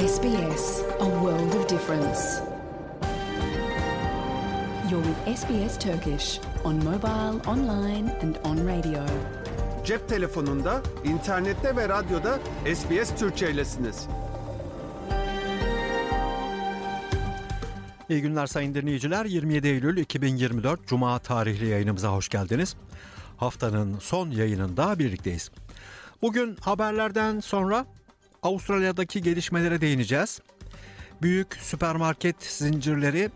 SBS, a world of difference. You're with SBS Turkish on mobile, online and on radio. Cep telefonunda, internette ve radyoda SBS Türkçeylesiniz. İyi günler sayın dinleyiciler. 27 Eylül 2024 Cuma tarihli yayınımıza hoş geldiniz. Haftanın son yayınında birlikteyiz. Bugün haberlerden sonra Avustralya'daki gelişmelere değineceğiz. Büyük süpermarket zincirleri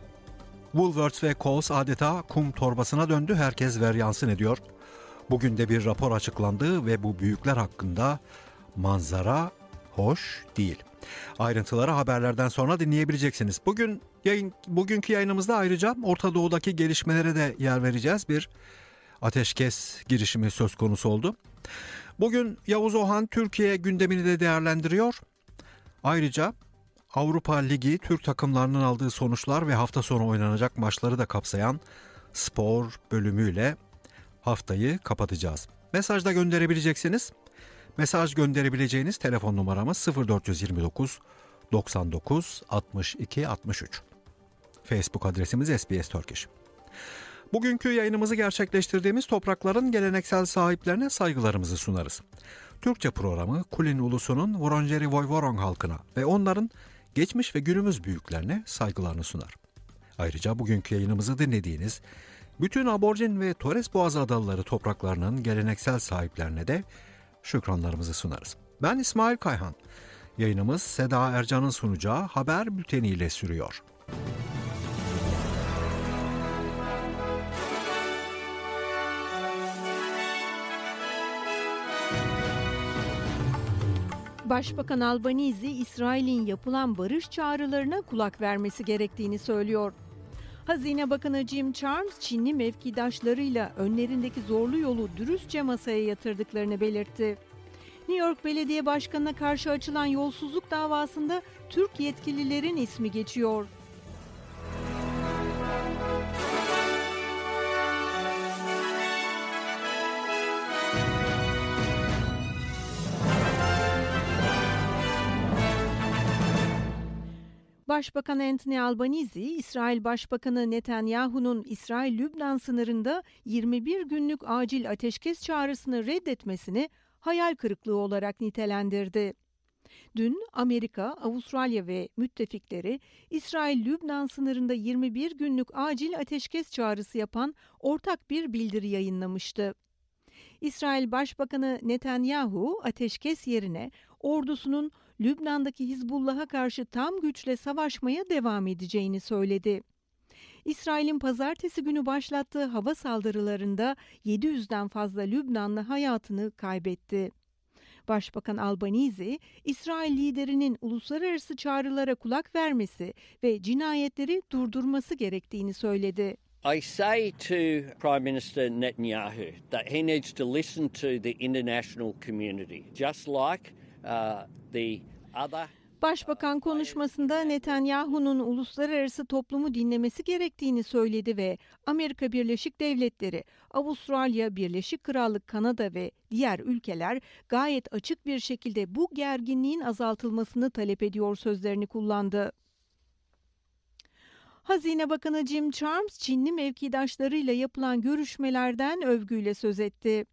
Woolworths ve Coles adeta kum torbasına döndü. Herkes ver yansın ediyor. Bugün de bir rapor açıklandı ve bu büyükler hakkında manzara hoş değil. Ayrıntıları haberlerden sonra dinleyebileceksiniz. Bugün yayın bugünkü yayınımızda ayrıca Orta Doğu'daki gelişmelere de yer vereceğiz. Bir ateşkes girişimi söz konusu oldu. Bugün Yavuz Ohan Türkiye gündemini de değerlendiriyor. Ayrıca Avrupa Ligi Türk takımlarının aldığı sonuçlar ve hafta sonu oynanacak maçları da kapsayan spor bölümüyle haftayı kapatacağız. Mesajda gönderebileceksiniz. Mesaj gönderebileceğiniz telefon numaramız 0429 99 62 63. Facebook adresimiz SBS Turkish. Bugünkü yayınımızı gerçekleştirdiğimiz toprakların geleneksel sahiplerine saygılarımızı sunarız. Türkçe programı Kulin Ulusu'nun Voronjeri Voyvoron halkına ve onların geçmiş ve günümüz büyüklerine saygılarını sunar. Ayrıca bugünkü yayınımızı dinlediğiniz bütün Aborjin ve Torres Boğazı Adaları topraklarının geleneksel sahiplerine de şükranlarımızı sunarız. Ben İsmail Kayhan. Yayınımız Seda Ercan'ın sunacağı haber bülteniyle sürüyor. Müzik Başbakan Albanizi, İsrail'in yapılan barış çağrılarına kulak vermesi gerektiğini söylüyor. Hazine Bakanı Jim Charles, Çinli mevkidaşlarıyla önlerindeki zorlu yolu dürüstçe masaya yatırdıklarını belirtti. New York Belediye Başkanı'na karşı açılan yolsuzluk davasında Türk yetkililerin ismi geçiyor. Başbakan Anthony Albanese, İsrail Başbakanı Netanyahu'nun İsrail-Lübnan sınırında 21 günlük acil ateşkes çağrısını reddetmesini hayal kırıklığı olarak nitelendirdi. Dün Amerika, Avustralya ve müttefikleri İsrail-Lübnan sınırında 21 günlük acil ateşkes çağrısı yapan ortak bir bildiri yayınlamıştı. İsrail Başbakanı Netanyahu ateşkes yerine ordusunun Lübnan'daki Hizbullah'a karşı tam güçle savaşmaya devam edeceğini söyledi. İsrail'in pazartesi günü başlattığı hava saldırılarında 700'den fazla Lübnanlı hayatını kaybetti. Başbakan Albanizi, İsrail liderinin uluslararası çağrılara kulak vermesi ve cinayetleri durdurması gerektiğini söyledi. I say to Prime Minister Netanyahu that he needs to listen to the international community, just like Başbakan konuşmasında Netanyahu'nun uluslararası toplumu dinlemesi gerektiğini söyledi ve Amerika Birleşik Devletleri, Avustralya, Birleşik Krallık, Kanada ve diğer ülkeler gayet açık bir şekilde bu gerginliğin azaltılmasını talep ediyor sözlerini kullandı. Hazine Bakanı Jim Charles, Çinli mevkidaşlarıyla yapılan görüşmelerden övgüyle söz etti.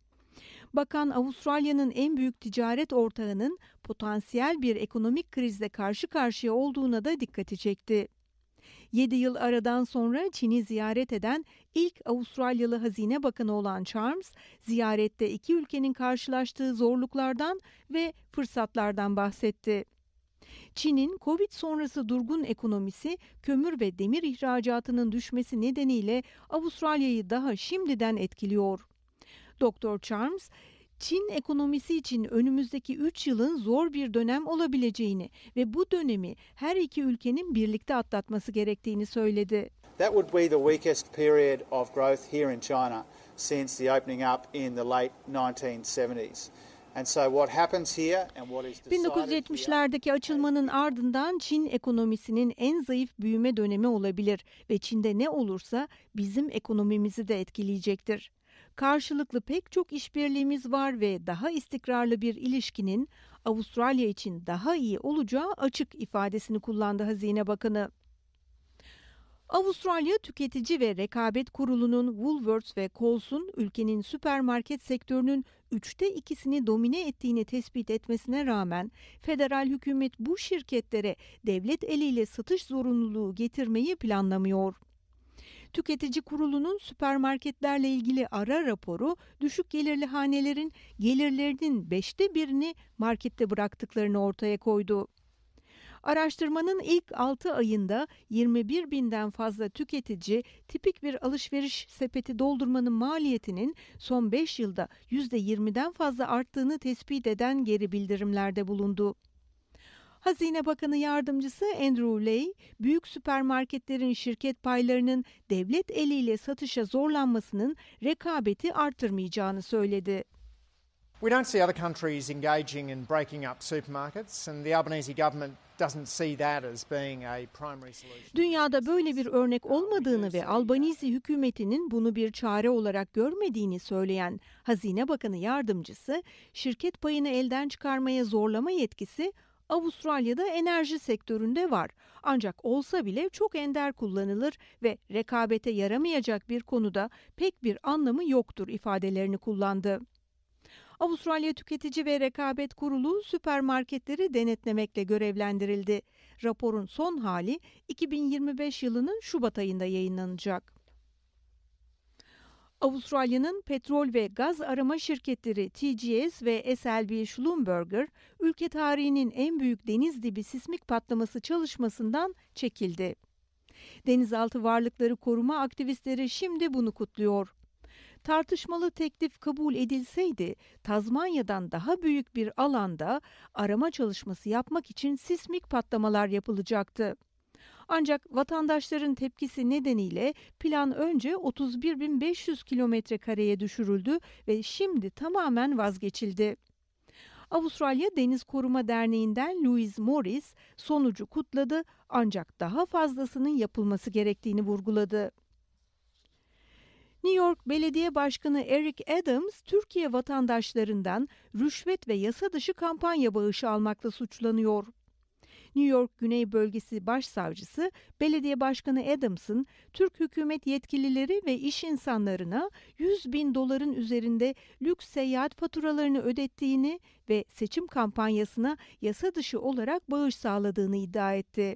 Bakan Avustralya'nın en büyük ticaret ortağının potansiyel bir ekonomik krizle karşı karşıya olduğuna da dikkati çekti. 7 yıl aradan sonra Çin'i ziyaret eden ilk Avustralyalı Hazine Bakanı olan Charms, ziyarette iki ülkenin karşılaştığı zorluklardan ve fırsatlardan bahsetti. Çin'in Covid sonrası durgun ekonomisi, kömür ve demir ihracatının düşmesi nedeniyle Avustralya'yı daha şimdiden etkiliyor. Doktor Charms, Çin ekonomisi için önümüzdeki 3 yılın zor bir dönem olabileceğini ve bu dönemi her iki ülkenin birlikte atlatması gerektiğini söyledi. That would be the weakest period of growth here in China since the opening up in the late 1970s. 1970'lerdeki açılmanın ardından Çin ekonomisinin en zayıf büyüme dönemi olabilir ve Çin'de ne olursa bizim ekonomimizi de etkileyecektir. Karşılıklı pek çok işbirliğimiz var ve daha istikrarlı bir ilişkinin Avustralya için daha iyi olacağı açık ifadesini kullandı Hazine Bakanı. Avustralya Tüketici ve Rekabet Kurulu'nun Woolworths ve Coles'un ülkenin süpermarket sektörünün üçte ikisini domine ettiğini tespit etmesine rağmen federal hükümet bu şirketlere devlet eliyle satış zorunluluğu getirmeyi planlamıyor. Tüketici Kurulu'nun süpermarketlerle ilgili ara raporu düşük gelirli hanelerin gelirlerinin beşte birini markette bıraktıklarını ortaya koydu. Araştırmanın ilk 6 ayında 21 binden fazla tüketici tipik bir alışveriş sepeti doldurmanın maliyetinin son 5 yılda %20'den fazla arttığını tespit eden geri bildirimlerde bulundu. Hazine Bakanı Yardımcısı Andrew Lay, büyük süpermarketlerin şirket paylarının devlet eliyle satışa zorlanmasının rekabeti arttırmayacağını söyledi. We don't see other countries engaging in breaking up supermarkets and the Albanese government Dünyada böyle bir örnek olmadığını ve Albanizi hükümetinin bunu bir çare olarak görmediğini söyleyen Hazine Bakanı yardımcısı, şirket payını elden çıkarmaya zorlama yetkisi Avustralya'da enerji sektöründe var. Ancak olsa bile çok ender kullanılır ve rekabete yaramayacak bir konuda pek bir anlamı yoktur ifadelerini kullandı. Avustralya Tüketici ve Rekabet Kurulu süpermarketleri denetlemekle görevlendirildi. Raporun son hali 2025 yılının Şubat ayında yayınlanacak. Avustralya'nın petrol ve gaz arama şirketleri TGS ve SLB Schlumberger, ülke tarihinin en büyük deniz dibi sismik patlaması çalışmasından çekildi. Denizaltı varlıkları koruma aktivistleri şimdi bunu kutluyor. Tartışmalı teklif kabul edilseydi Tazmanya'dan daha büyük bir alanda arama çalışması yapmak için sismik patlamalar yapılacaktı. Ancak vatandaşların tepkisi nedeniyle plan önce 31.500 kilometre kareye düşürüldü ve şimdi tamamen vazgeçildi. Avustralya Deniz Koruma Derneği'nden Louis Morris sonucu kutladı ancak daha fazlasının yapılması gerektiğini vurguladı. New York Belediye Başkanı Eric Adams, Türkiye vatandaşlarından rüşvet ve yasa dışı kampanya bağışı almakla suçlanıyor. New York Güney Bölgesi Başsavcısı, Belediye Başkanı Adams'ın Türk hükümet yetkilileri ve iş insanlarına 100 bin doların üzerinde lüks seyahat faturalarını ödettiğini ve seçim kampanyasına yasa dışı olarak bağış sağladığını iddia etti.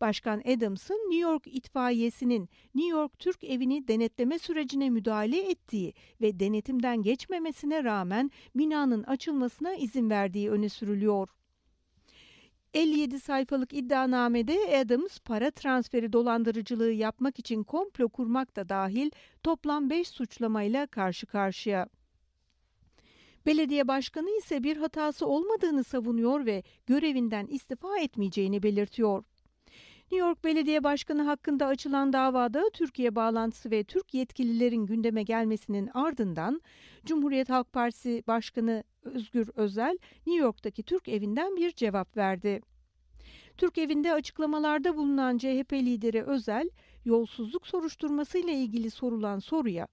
Başkan Adams'ın New York itfaiyesinin New York Türk evini denetleme sürecine müdahale ettiği ve denetimden geçmemesine rağmen binanın açılmasına izin verdiği öne sürülüyor. 57 sayfalık iddianamede Adams para transferi dolandırıcılığı yapmak için komplo kurmak da dahil toplam 5 suçlamayla karşı karşıya. Belediye başkanı ise bir hatası olmadığını savunuyor ve görevinden istifa etmeyeceğini belirtiyor. New York Belediye Başkanı hakkında açılan davada Türkiye bağlantısı ve Türk yetkililerin gündeme gelmesinin ardından Cumhuriyet Halk Partisi Başkanı Özgür Özel New York'taki Türk evinden bir cevap verdi. Türk evinde açıklamalarda bulunan CHP lideri Özel, yolsuzluk soruşturmasıyla ilgili sorulan soruya,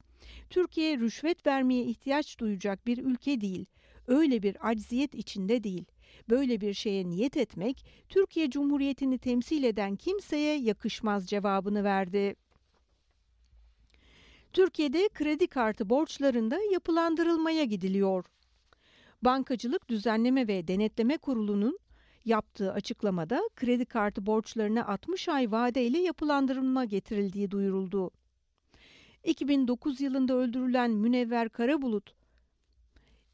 Türkiye rüşvet vermeye ihtiyaç duyacak bir ülke değil, öyle bir acziyet içinde değil.'' Böyle bir şeye niyet etmek Türkiye Cumhuriyeti'ni temsil eden kimseye yakışmaz cevabını verdi. Türkiye'de kredi kartı borçlarında yapılandırılmaya gidiliyor. Bankacılık Düzenleme ve Denetleme Kurulu'nun yaptığı açıklamada kredi kartı borçlarına 60 ay vadeyle yapılandırılma getirildiği duyuruldu. 2009 yılında öldürülen Münevver Karabulut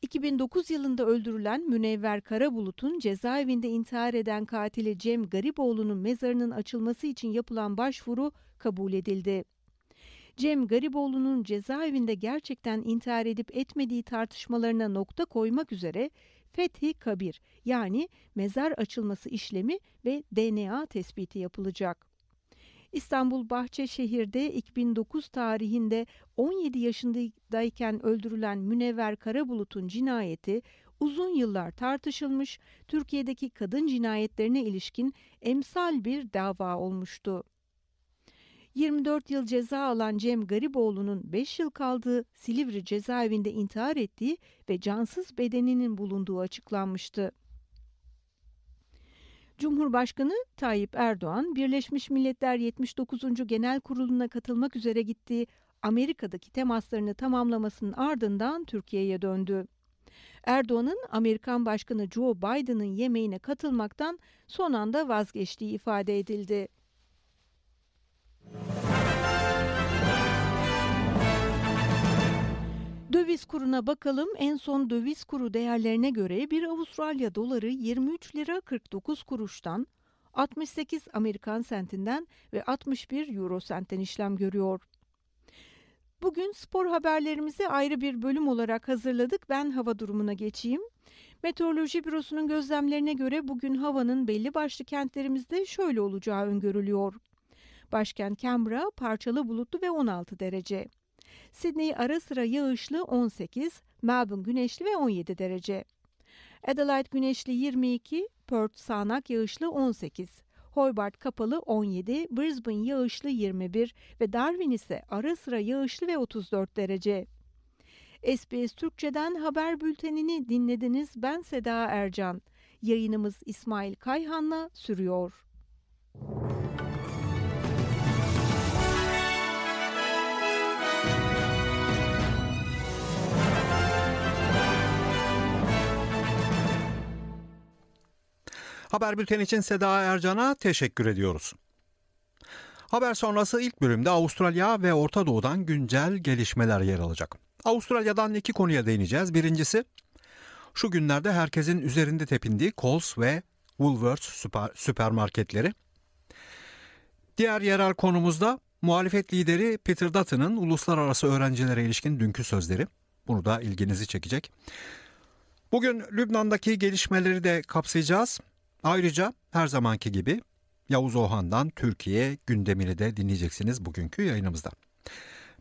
2009 yılında öldürülen Münevver Karabulut'un cezaevinde intihar eden katili Cem Gariboğlu'nun mezarının açılması için yapılan başvuru kabul edildi. Cem Gariboğlu'nun cezaevinde gerçekten intihar edip etmediği tartışmalarına nokta koymak üzere fethi kabir yani mezar açılması işlemi ve DNA tespiti yapılacak. İstanbul Bahçeşehir'de 2009 tarihinde 17 yaşındayken öldürülen Münevver Karabulut'un cinayeti uzun yıllar tartışılmış, Türkiye'deki kadın cinayetlerine ilişkin emsal bir dava olmuştu. 24 yıl ceza alan Cem Gariboğlu'nun 5 yıl kaldığı Silivri cezaevinde intihar ettiği ve cansız bedeninin bulunduğu açıklanmıştı. Cumhurbaşkanı Tayyip Erdoğan, Birleşmiş Milletler 79. Genel Kurulu'na katılmak üzere gittiği Amerika'daki temaslarını tamamlamasının ardından Türkiye'ye döndü. Erdoğan'ın Amerikan Başkanı Joe Biden'ın yemeğine katılmaktan son anda vazgeçtiği ifade edildi. Döviz kuruna bakalım. En son döviz kuru değerlerine göre bir Avustralya doları 23 lira 49 kuruştan, 68 Amerikan sentinden ve 61 euro sentten işlem görüyor. Bugün spor haberlerimizi ayrı bir bölüm olarak hazırladık. Ben hava durumuna geçeyim. Meteoroloji Bürosu'nun gözlemlerine göre bugün havanın belli başlı kentlerimizde şöyle olacağı öngörülüyor. Başkent Canberra parçalı bulutlu ve 16 derece. Sydney ara sıra yağışlı 18, Melbourne güneşli ve 17 derece. Adelaide güneşli 22, Perth sağanak yağışlı 18, Hobart kapalı 17, Brisbane yağışlı 21 ve Darwin ise ara sıra yağışlı ve 34 derece. SBS Türkçe'den haber bültenini dinlediniz. Ben Seda Ercan. Yayınımız İsmail Kayhan'la sürüyor. Haber bülten için Seda Ercan'a teşekkür ediyoruz. Haber sonrası ilk bölümde Avustralya ve Orta Doğu'dan güncel gelişmeler yer alacak. Avustralya'dan iki konuya değineceğiz. Birincisi şu günlerde herkesin üzerinde tepindiği Coles ve Woolworths süper, süpermarketleri. Diğer yerel konumuzda muhalefet lideri Peter Dutton'ın uluslararası öğrencilere ilişkin dünkü sözleri. Bunu da ilginizi çekecek. Bugün Lübnan'daki gelişmeleri de kapsayacağız. Ayrıca her zamanki gibi Yavuz Ohan'dan Türkiye gündemini de dinleyeceksiniz bugünkü yayınımızda.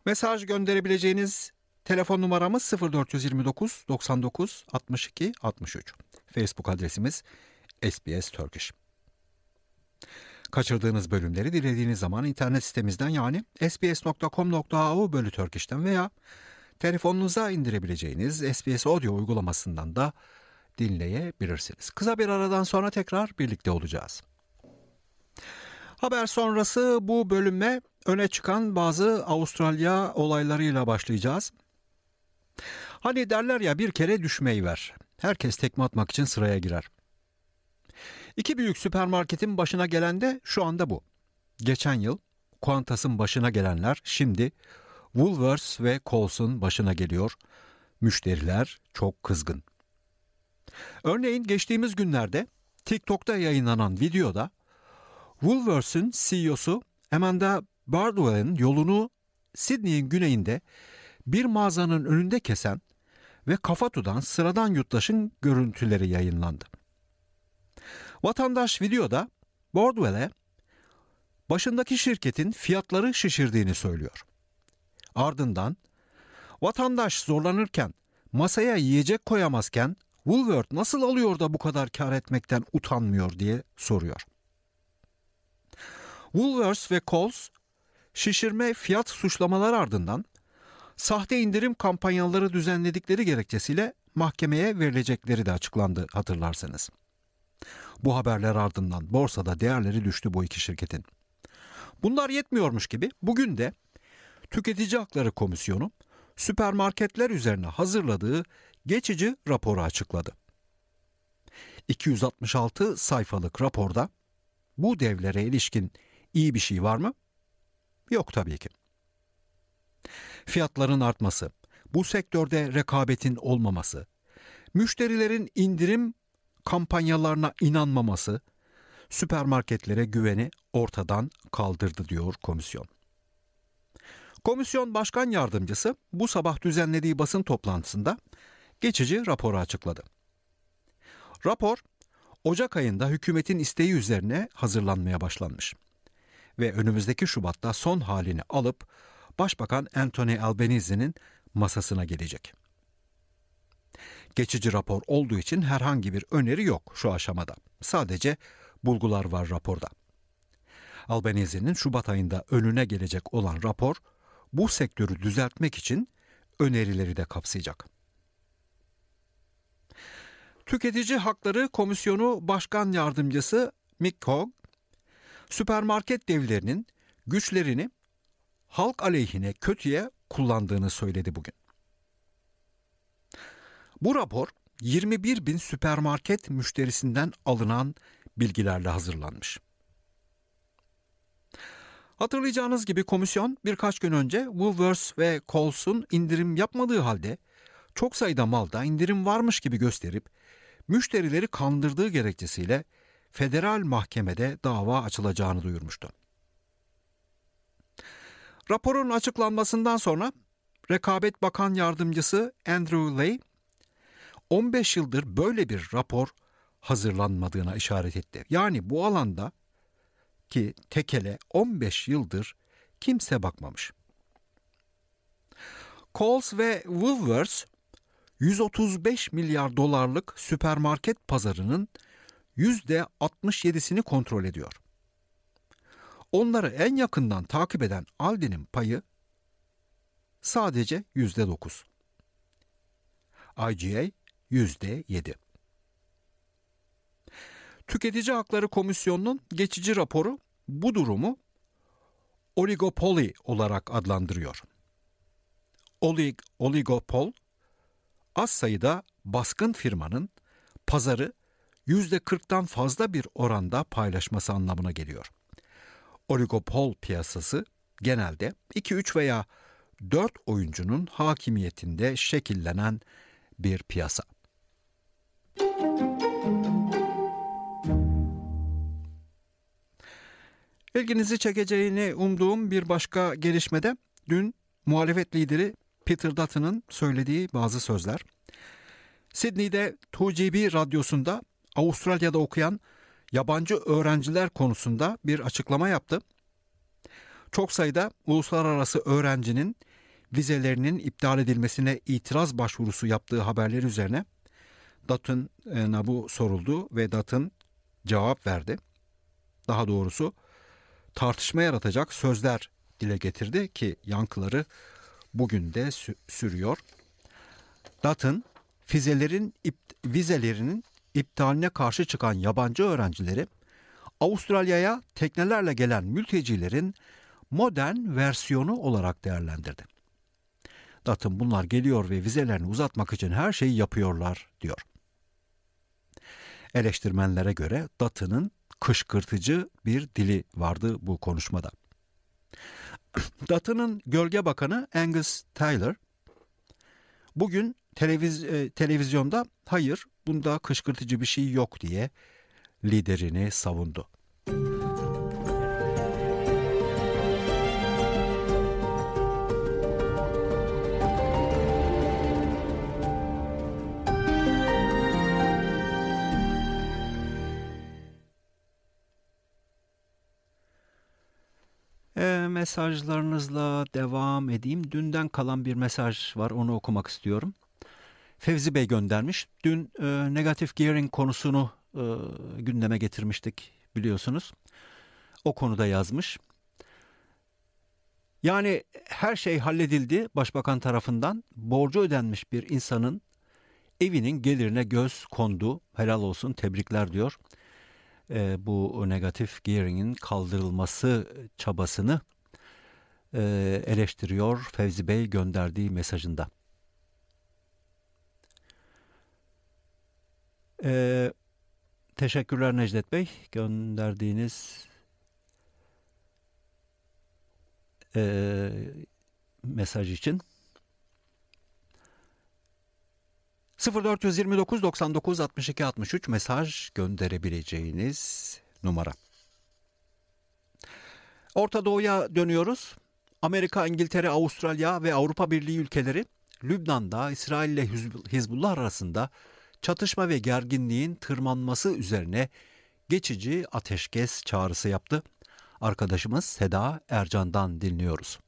Mesaj gönderebileceğiniz telefon numaramız 0429 99 62 63. Facebook adresimiz SBS Turkish. Kaçırdığınız bölümleri dilediğiniz zaman internet sitemizden yani sbs.com.au bölü Turkish'ten veya telefonunuza indirebileceğiniz SBS Audio uygulamasından da dinleyebilirsiniz. Kısa bir aradan sonra tekrar birlikte olacağız. Haber sonrası bu bölüme öne çıkan bazı Avustralya olaylarıyla başlayacağız. Hani derler ya bir kere düşmeyi ver. Herkes tekme atmak için sıraya girer. İki büyük süpermarketin başına gelen de şu anda bu. Geçen yıl Qantas'ın başına gelenler şimdi Woolworths ve Coles başına geliyor. Müşteriler çok kızgın. Örneğin geçtiğimiz günlerde TikTok'ta yayınlanan videoda Woolworths'ın CEO'su Amanda Bardwell'in yolunu Sydney'in güneyinde bir mağazanın önünde kesen ve kafa tutan sıradan yurttaşın görüntüleri yayınlandı. Vatandaş videoda Bardwell'e başındaki şirketin fiyatları şişirdiğini söylüyor. Ardından vatandaş zorlanırken masaya yiyecek koyamazken Woolworth nasıl alıyor da bu kadar kar etmekten utanmıyor diye soruyor. Woolworth ve Coles şişirme fiyat suçlamaları ardından sahte indirim kampanyaları düzenledikleri gerekçesiyle mahkemeye verilecekleri de açıklandı hatırlarsanız. Bu haberler ardından borsada değerleri düştü bu iki şirketin. Bunlar yetmiyormuş gibi bugün de Tüketici Hakları Komisyonu süpermarketler üzerine hazırladığı geçici raporu açıkladı. 266 sayfalık raporda bu devlere ilişkin iyi bir şey var mı? Yok tabii ki. Fiyatların artması, bu sektörde rekabetin olmaması, müşterilerin indirim kampanyalarına inanmaması süpermarketlere güveni ortadan kaldırdı diyor komisyon. Komisyon Başkan Yardımcısı bu sabah düzenlediği basın toplantısında geçici raporu açıkladı. Rapor, Ocak ayında hükümetin isteği üzerine hazırlanmaya başlanmış ve önümüzdeki Şubat'ta son halini alıp Başbakan Anthony Albanese'nin masasına gelecek. Geçici rapor olduğu için herhangi bir öneri yok şu aşamada. Sadece bulgular var raporda. Albanese'nin Şubat ayında önüne gelecek olan rapor bu sektörü düzeltmek için önerileri de kapsayacak. Tüketici Hakları Komisyonu Başkan Yardımcısı Mick Hogg, süpermarket devlerinin güçlerini halk aleyhine kötüye kullandığını söyledi bugün. Bu rapor 21 bin süpermarket müşterisinden alınan bilgilerle hazırlanmış. Hatırlayacağınız gibi komisyon birkaç gün önce Woolworths ve Coles'un indirim yapmadığı halde çok sayıda malda indirim varmış gibi gösterip müşterileri kandırdığı gerekçesiyle federal mahkemede dava açılacağını duyurmuştu. Raporun açıklanmasından sonra Rekabet Bakan Yardımcısı Andrew Lay 15 yıldır böyle bir rapor hazırlanmadığına işaret etti. Yani bu alanda ki tekele 15 yıldır kimse bakmamış. Coles ve Woolworths 135 milyar dolarlık süpermarket pazarının %67'sini kontrol ediyor. Onları en yakından takip eden Aldi'nin payı sadece %9. IGA %7. Tüketici Hakları Komisyonu'nun geçici raporu bu durumu oligopoli olarak adlandırıyor. Olig, oligopol az sayıda baskın firmanın pazarı %40'tan fazla bir oranda paylaşması anlamına geliyor. Oligopol piyasası genelde 2-3 veya 4 oyuncunun hakimiyetinde şekillenen bir piyasa. İlginizi çekeceğini umduğum bir başka gelişmede dün muhalefet lideri Peter Dutton'ın söylediği bazı sözler. Sydney'de 2GB radyosunda Avustralya'da okuyan yabancı öğrenciler konusunda bir açıklama yaptı. Çok sayıda uluslararası öğrencinin vizelerinin iptal edilmesine itiraz başvurusu yaptığı haberler üzerine Dutton'a bu soruldu ve Dutton cevap verdi. Daha doğrusu tartışma yaratacak sözler dile getirdi ki yankıları bugün de sürüyor. DAT'ın fizelerin vizelerinin iptaline karşı çıkan yabancı öğrencileri Avustralya'ya teknelerle gelen mültecilerin modern versiyonu olarak değerlendirdi. DAT'ın bunlar geliyor ve vizelerini uzatmak için her şeyi yapıyorlar diyor. Eleştirmenlere göre DAT'ının kışkırtıcı bir dili vardı bu konuşmada. Batı'nın gölge bakanı Angus Taylor bugün televiz e, televizyonda hayır bunda kışkırtıcı bir şey yok diye liderini savundu. mesajlarınızla devam edeyim. Dünden kalan bir mesaj var onu okumak istiyorum. Fevzi Bey göndermiş. Dün e, negatif gearing konusunu e, gündeme getirmiştik biliyorsunuz. O konuda yazmış. Yani her şey halledildi başbakan tarafından. Borcu ödenmiş bir insanın evinin gelirine göz kondu. Helal olsun tebrikler diyor. E, bu negatif gearing'in kaldırılması çabasını e, eleştiriyor Fevzi Bey gönderdiği mesajında. Ee, teşekkürler Necdet Bey gönderdiğiniz e, mesaj için. 0429 99 62 63 mesaj gönderebileceğiniz numara. Orta Doğu'ya dönüyoruz. Amerika, İngiltere, Avustralya ve Avrupa Birliği ülkeleri Lübnan'da İsrail ile Hizbullah arasında çatışma ve gerginliğin tırmanması üzerine geçici ateşkes çağrısı yaptı. Arkadaşımız Seda Ercan'dan dinliyoruz.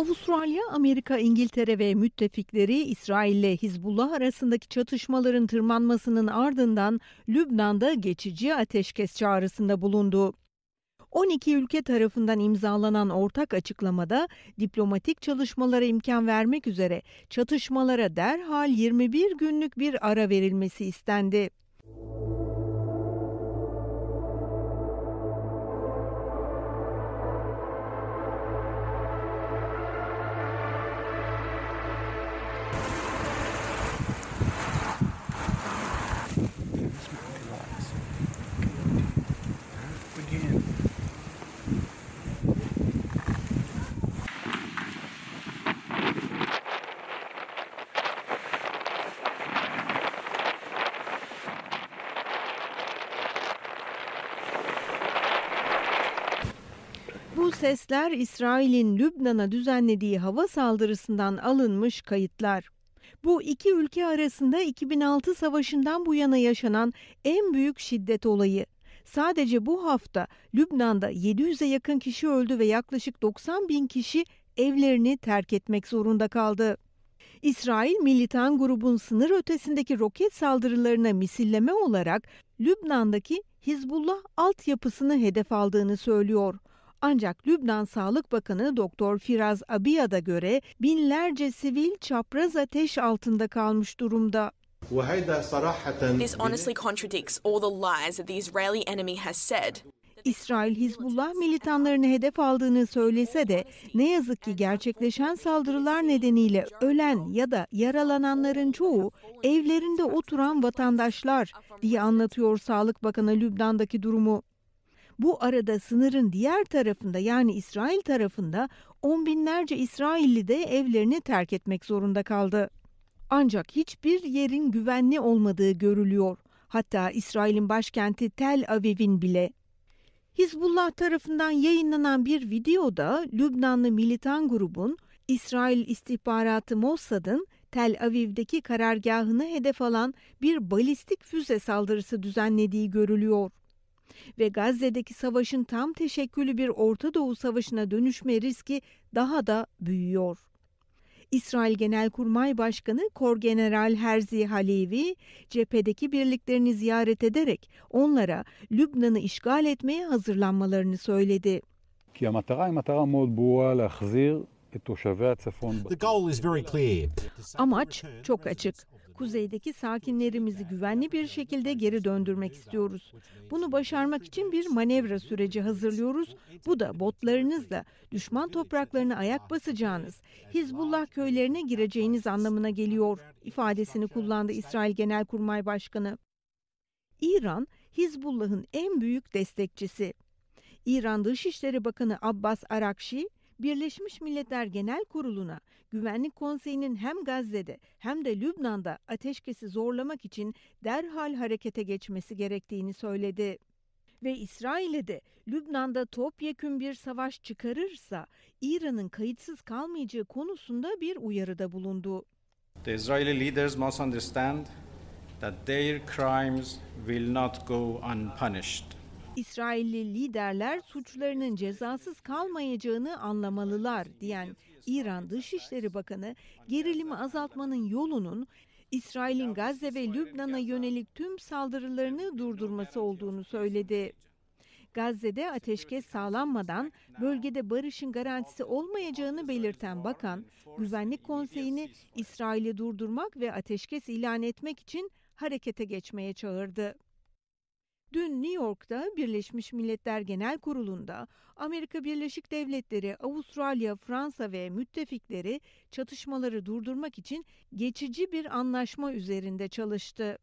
Avustralya, Amerika, İngiltere ve müttefikleri İsrail ile Hizbullah arasındaki çatışmaların tırmanmasının ardından Lübnan'da geçici ateşkes çağrısında bulundu. 12 ülke tarafından imzalanan ortak açıklamada diplomatik çalışmalara imkan vermek üzere çatışmalara derhal 21 günlük bir ara verilmesi istendi. sesler İsrail'in Lübnan'a düzenlediği hava saldırısından alınmış kayıtlar. Bu iki ülke arasında 2006 savaşından bu yana yaşanan en büyük şiddet olayı. Sadece bu hafta Lübnan'da 700'e yakın kişi öldü ve yaklaşık 90 bin kişi evlerini terk etmek zorunda kaldı. İsrail militan grubun sınır ötesindeki roket saldırılarına misilleme olarak Lübnan'daki Hizbullah altyapısını hedef aldığını söylüyor. Ancak Lübnan Sağlık Bakanı Doktor Firaz Abiyad'a göre binlerce sivil çapraz ateş altında kalmış durumda. This honestly contradicts all the lies that the Israeli enemy has said. İsrail Hizbullah militanlarını hedef aldığını söylese de ne yazık ki gerçekleşen saldırılar nedeniyle ölen ya da yaralananların çoğu evlerinde oturan vatandaşlar diye anlatıyor Sağlık Bakanı Lübnan'daki durumu. Bu arada sınırın diğer tarafında yani İsrail tarafında on binlerce İsrailli de evlerini terk etmek zorunda kaldı. Ancak hiçbir yerin güvenli olmadığı görülüyor. Hatta İsrail'in başkenti Tel Aviv'in bile. Hizbullah tarafından yayınlanan bir videoda Lübnanlı militan grubun İsrail istihbaratı Mossad'ın Tel Aviv'deki karargahını hedef alan bir balistik füze saldırısı düzenlediği görülüyor. Ve Gazze'deki savaşın tam teşekkülü bir Orta Doğu savaşına dönüşme riski daha da büyüyor. İsrail Genelkurmay Başkanı Kor General Herzi Halevi cephedeki birliklerini ziyaret ederek onlara Lübnan'ı işgal etmeye hazırlanmalarını söyledi. The goal is very clear. Amaç çok açık kuzeydeki sakinlerimizi güvenli bir şekilde geri döndürmek istiyoruz. Bunu başarmak için bir manevra süreci hazırlıyoruz. Bu da botlarınızla düşman topraklarına ayak basacağınız, Hizbullah köylerine gireceğiniz anlamına geliyor ifadesini kullandı İsrail Genelkurmay Başkanı. İran, Hizbullah'ın en büyük destekçisi. İran Dışişleri Bakanı Abbas Arakşi, Birleşmiş Milletler Genel Kurulu'na Güvenlik Konseyi'nin hem Gazze'de hem de Lübnan'da ateşkesi zorlamak için derhal harekete geçmesi gerektiğini söyledi ve İsrail'e de Lübnan'da topyekün bir savaş çıkarırsa İran'ın kayıtsız kalmayacağı konusunda bir uyarıda bulundu. The Israeli leaders must understand that their crimes will not go unpunished. İsrailli liderler suçlarının cezasız kalmayacağını anlamalılar diyen İran Dışişleri Bakanı gerilimi azaltmanın yolunun İsrail'in Gazze ve Lübnan'a yönelik tüm saldırılarını durdurması olduğunu söyledi. Gazze'de ateşkes sağlanmadan bölgede barışın garantisi olmayacağını belirten bakan, Güvenlik Konseyi'ni İsrail'i durdurmak ve ateşkes ilan etmek için harekete geçmeye çağırdı. Dün New York'ta Birleşmiş Milletler Genel Kurulu'nda Amerika Birleşik Devletleri, Avustralya, Fransa ve müttefikleri çatışmaları durdurmak için geçici bir anlaşma üzerinde çalıştı.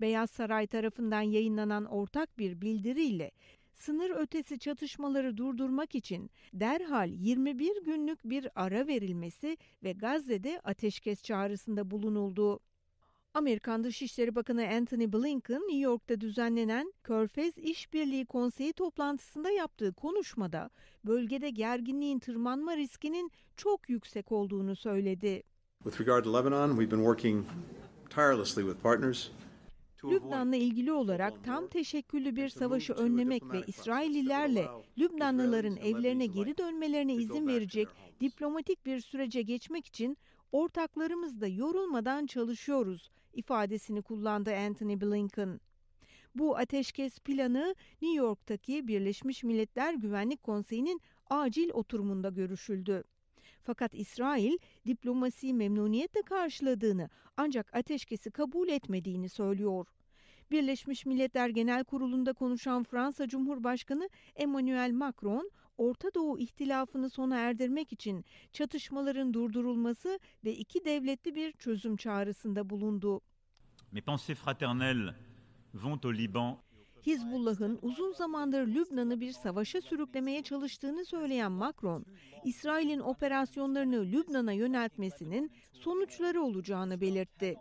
Beyaz Saray tarafından yayınlanan ortak bir bildiriyle sınır ötesi çatışmaları durdurmak için derhal 21 günlük bir ara verilmesi ve Gazze'de ateşkes çağrısında bulunuldu. Amerikan Dışişleri Bakanı Anthony Blinken, New York'ta düzenlenen Körfez İşbirliği Konseyi toplantısında yaptığı konuşmada bölgede gerginliğin tırmanma riskinin çok yüksek olduğunu söyledi. With regard to Lebanon, we've been working tirelessly with partners Lübnan'la ilgili olarak tam teşekküllü bir savaşı önlemek ve İsraililerle Lübnanlıların evlerine geri dönmelerine izin verecek diplomatik bir sürece geçmek için ortaklarımızla yorulmadan çalışıyoruz ifadesini kullandı Anthony Blinken. Bu ateşkes planı New York'taki Birleşmiş Milletler Güvenlik Konseyi'nin acil oturumunda görüşüldü. Fakat İsrail diplomasi memnuniyetle karşıladığını ancak ateşkesi kabul etmediğini söylüyor. Birleşmiş Milletler Genel Kurulu'nda konuşan Fransa Cumhurbaşkanı Emmanuel Macron, Orta Doğu ihtilafını sona erdirmek için çatışmaların durdurulması ve iki devletli bir çözüm çağrısında bulundu. Mes pensées fraternelles vont au Liban. Hizbullah'ın uzun zamandır Lübnan'ı bir savaşa sürüklemeye çalıştığını söyleyen Macron, İsrail'in operasyonlarını Lübnan'a yöneltmesinin sonuçları olacağını belirtti.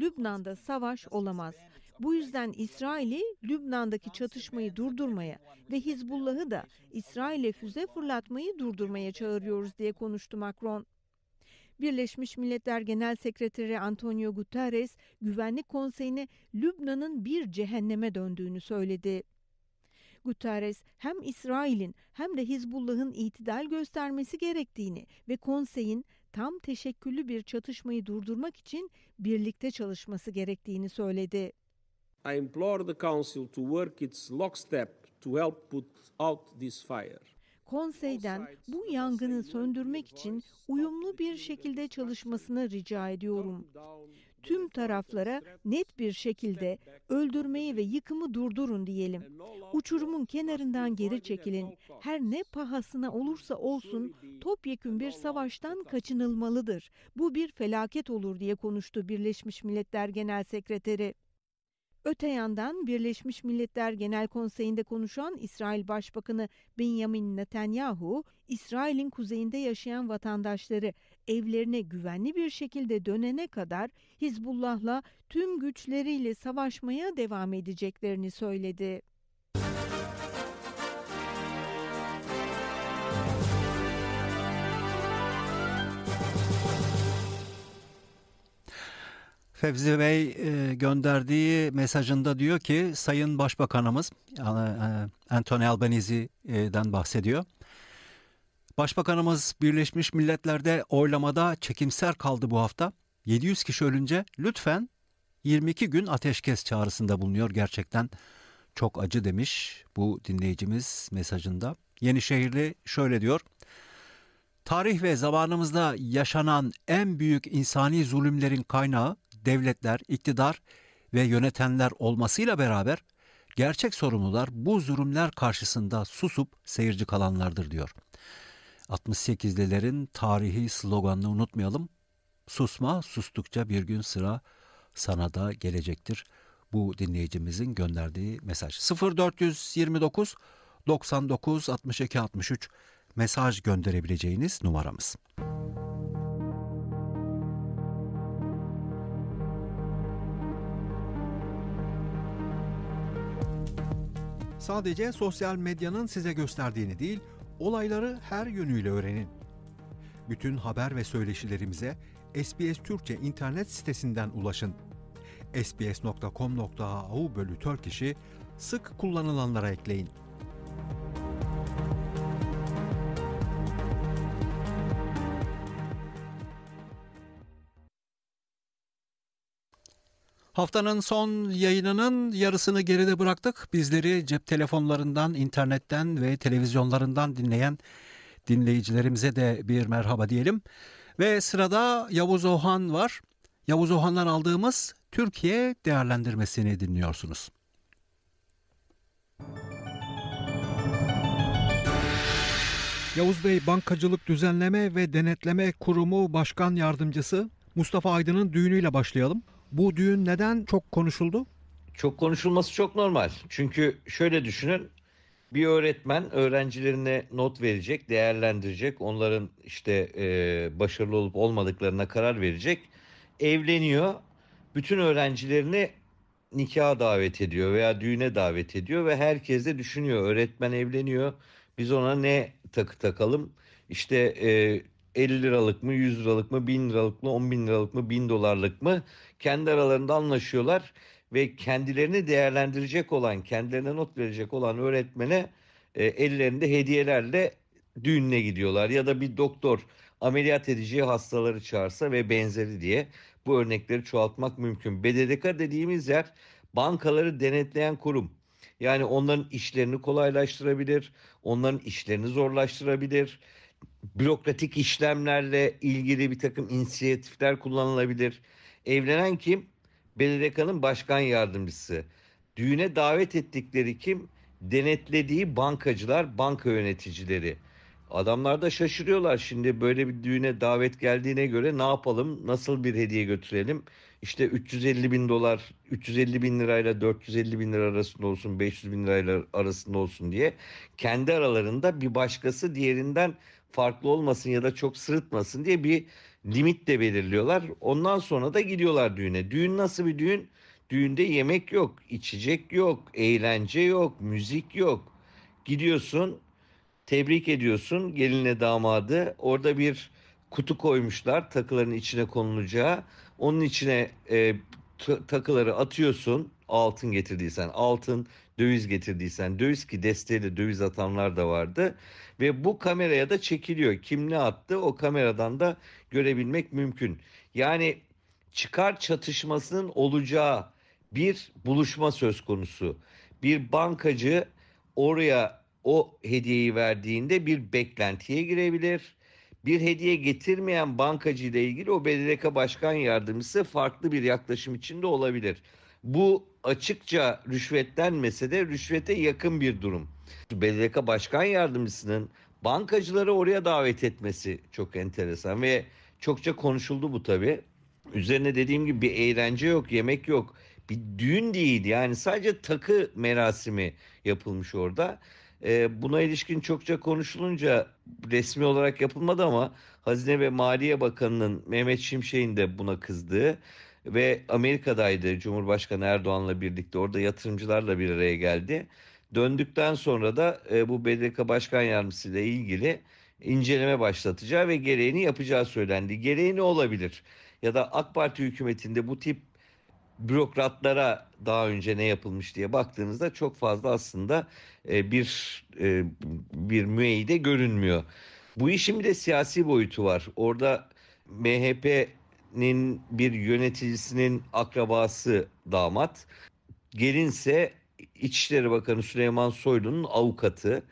Lübnan'da savaş olamaz. Bu yüzden İsrail'i Lübnan'daki çatışmayı durdurmaya ve Hizbullah'ı da İsrail'e füze fırlatmayı durdurmaya çağırıyoruz diye konuştu Macron. Birleşmiş Milletler Genel Sekreteri Antonio Guterres, Güvenlik Konseyi'ne Lübnan'ın bir cehenneme döndüğünü söyledi. Guterres hem İsrail'in hem de Hizbullah'ın itidal göstermesi gerektiğini ve konseyin tam teşekküllü bir çatışmayı durdurmak için birlikte çalışması gerektiğini söyledi. I implore the Council to work its lockstep to help put out this fire. Konseyden bu yangını söndürmek için uyumlu bir şekilde çalışmasını rica ediyorum. Tüm taraflara net bir şekilde öldürmeyi ve yıkımı durdurun diyelim. Uçurumun kenarından geri çekilin. Her ne pahasına olursa olsun topyekün bir savaştan kaçınılmalıdır. Bu bir felaket olur diye konuştu Birleşmiş Milletler Genel Sekreteri. Öte yandan Birleşmiş Milletler Genel Konseyi'nde konuşan İsrail Başbakanı Benjamin Netanyahu, İsrail'in kuzeyinde yaşayan vatandaşları evlerine güvenli bir şekilde dönene kadar Hizbullah'la tüm güçleriyle savaşmaya devam edeceklerini söyledi. Fevzi Bey e, gönderdiği mesajında diyor ki Sayın Başbakanımız e, e, Anthony Albanese'den bahsediyor. Başbakanımız Birleşmiş Milletler'de oylamada çekimser kaldı bu hafta. 700 kişi ölünce lütfen 22 gün ateşkes çağrısında bulunuyor. Gerçekten çok acı demiş bu dinleyicimiz mesajında. Yenişehirli şöyle diyor. Tarih ve zamanımızda yaşanan en büyük insani zulümlerin kaynağı devletler, iktidar ve yönetenler olmasıyla beraber gerçek sorumlular bu zulümler karşısında susup seyirci kalanlardır diyor. 68'lilerin tarihi sloganını unutmayalım. Susma, sustukça bir gün sıra sana da gelecektir. Bu dinleyicimizin gönderdiği mesaj. 0429 99 62 63 mesaj gönderebileceğiniz numaramız. Sadece sosyal medyanın size gösterdiğini değil, olayları her yönüyle öğrenin. Bütün haber ve söyleşilerimize SBS Türkçe internet sitesinden ulaşın. sbs.com.au bölü Türkiş'i sık kullanılanlara ekleyin. Haftanın son yayınının yarısını geride bıraktık. Bizleri cep telefonlarından, internetten ve televizyonlarından dinleyen dinleyicilerimize de bir merhaba diyelim. Ve sırada Yavuz Ohan var. Yavuz Ohan'dan aldığımız Türkiye değerlendirmesini dinliyorsunuz. Yavuz Bey Bankacılık Düzenleme ve Denetleme Kurumu Başkan Yardımcısı Mustafa Aydın'ın düğünüyle başlayalım. Bu düğün neden çok konuşuldu? Çok konuşulması çok normal. Çünkü şöyle düşünün. Bir öğretmen öğrencilerine not verecek, değerlendirecek, onların işte e, başarılı olup olmadıklarına karar verecek. Evleniyor, bütün öğrencilerini nikaha davet ediyor veya düğüne davet ediyor ve herkes de düşünüyor. Öğretmen evleniyor, biz ona ne takı takalım? İşte e, 50 liralık mı 100 liralık mı 1000 liralık mı 10 bin liralık mı 1000 dolarlık mı kendi aralarında anlaşıyorlar ve kendilerini değerlendirecek olan kendilerine not verecek olan öğretmene e, ellerinde hediyelerle düğününe gidiyorlar ya da bir doktor ameliyat edeceği hastaları çağırsa ve benzeri diye bu örnekleri çoğaltmak mümkün. BDDK dediğimiz yer bankaları denetleyen kurum. Yani onların işlerini kolaylaştırabilir, onların işlerini zorlaştırabilir bürokratik işlemlerle ilgili bir takım inisiyatifler kullanılabilir. Evlenen kim? BDDK'nın başkan yardımcısı. Düğüne davet ettikleri kim? Denetlediği bankacılar, banka yöneticileri. Adamlar da şaşırıyorlar şimdi böyle bir düğüne davet geldiğine göre ne yapalım nasıl bir hediye götürelim İşte 350 bin dolar 350 bin lirayla 450 bin lira arasında olsun 500 bin lirayla arasında olsun diye kendi aralarında bir başkası diğerinden farklı olmasın ya da çok sırıtmasın diye bir limit de belirliyorlar. Ondan sonra da gidiyorlar düğüne. Düğün nasıl bir düğün? Düğünde yemek yok, içecek yok, eğlence yok, müzik yok. Gidiyorsun, tebrik ediyorsun gelinle damadı. Orada bir kutu koymuşlar takıların içine konulacağı. Onun içine e, takıları atıyorsun altın getirdiysen altın döviz getirdiysen döviz ki desteğiyle döviz atanlar da vardı ve bu kameraya da çekiliyor. Kim ne attı o kameradan da görebilmek mümkün. Yani çıkar çatışmasının olacağı bir buluşma söz konusu. Bir bankacı oraya o hediyeyi verdiğinde bir beklentiye girebilir. Bir hediye getirmeyen bankacı ile ilgili o BDDK Başkan Yardımcısı farklı bir yaklaşım içinde olabilir. Bu açıkça rüşvetlenmese de rüşvete yakın bir durum. BDDK Başkan Yardımcısının bankacıları oraya davet etmesi çok enteresan ve çokça konuşuldu bu tabi. Üzerine dediğim gibi bir eğlence yok, yemek yok. Bir düğün değil yani sadece takı merasimi yapılmış orada. E, buna ilişkin çokça konuşulunca resmi olarak yapılmadı ama Hazine ve Maliye Bakanı'nın Mehmet Şimşek'in de buna kızdığı ve Amerika'daydı Cumhurbaşkanı Erdoğan'la birlikte orada yatırımcılarla bir araya geldi. Döndükten sonra da e, bu BDK Başkan Yardımcısı ile ilgili inceleme başlatacağı ve gereğini yapacağı söylendi. Gereği ne olabilir? Ya da AK Parti hükümetinde bu tip bürokratlara daha önce ne yapılmış diye baktığınızda çok fazla aslında e, bir e, bir müeyyide görünmüyor. Bu işin bir de siyasi boyutu var. Orada MHP ailenin bir yöneticisinin akrabası damat. Gelinse İçişleri Bakanı Süleyman Soylu'nun avukatı.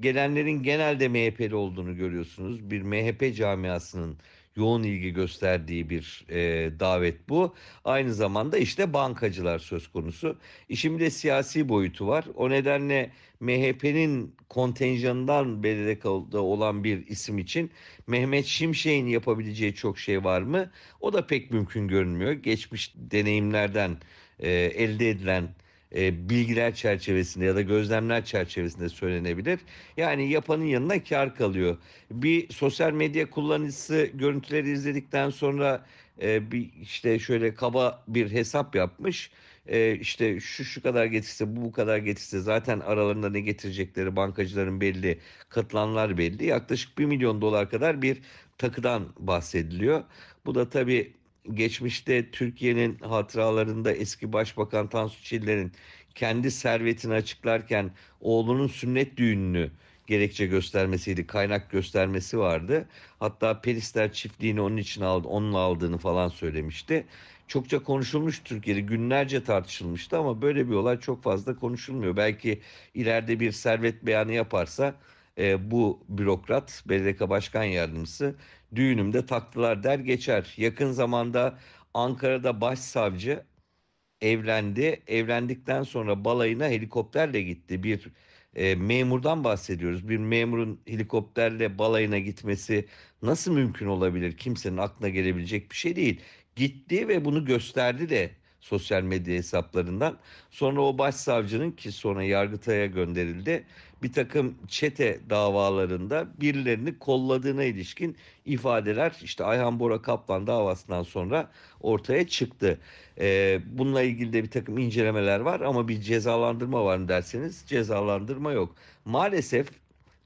Gelenlerin genelde MHP'li olduğunu görüyorsunuz. Bir MHP camiasının yoğun ilgi gösterdiği bir e, davet bu. Aynı zamanda işte bankacılar söz konusu. İşin bir de siyasi boyutu var. O nedenle MHP'nin kontenjanından BDDK'da olan bir isim için Mehmet Şimşek'in yapabileceği çok şey var mı? O da pek mümkün görünmüyor. Geçmiş deneyimlerden e, elde edilen e, bilgiler çerçevesinde ya da gözlemler çerçevesinde söylenebilir. Yani yapanın yanına kar kalıyor. Bir sosyal medya kullanıcısı görüntüleri izledikten sonra e, bir işte şöyle kaba bir hesap yapmış e, işte şu şu kadar getirse bu bu kadar getirse zaten aralarında ne getirecekleri bankacıların belli, katılanlar belli. Yaklaşık 1 milyon dolar kadar bir takıdan bahsediliyor. Bu da tabi geçmişte Türkiye'nin hatıralarında eski Başbakan Tansu Çiller'in kendi servetini açıklarken oğlunun sünnet düğününü gerekçe göstermesiydi. Kaynak göstermesi vardı. Hatta Pelister çiftliğini onun için aldı, onun aldığını falan söylemişti çokça konuşulmuş Türkiye'de günlerce tartışılmıştı ama böyle bir olay çok fazla konuşulmuyor. Belki ileride bir servet beyanı yaparsa e, bu bürokrat, BDK Başkan Yardımcısı düğünümde taktılar der geçer. Yakın zamanda Ankara'da başsavcı evlendi. Evlendikten sonra balayına helikopterle gitti. Bir e, memurdan bahsediyoruz. Bir memurun helikopterle balayına gitmesi nasıl mümkün olabilir? Kimsenin aklına gelebilecek bir şey değil gitti ve bunu gösterdi de sosyal medya hesaplarından. Sonra o başsavcının ki sonra Yargıtay'a gönderildi bir takım çete davalarında birilerini kolladığına ilişkin ifadeler işte Ayhan Bora Kaplan davasından sonra ortaya çıktı. Ee, bununla ilgili de bir takım incelemeler var ama bir cezalandırma var mı derseniz cezalandırma yok. Maalesef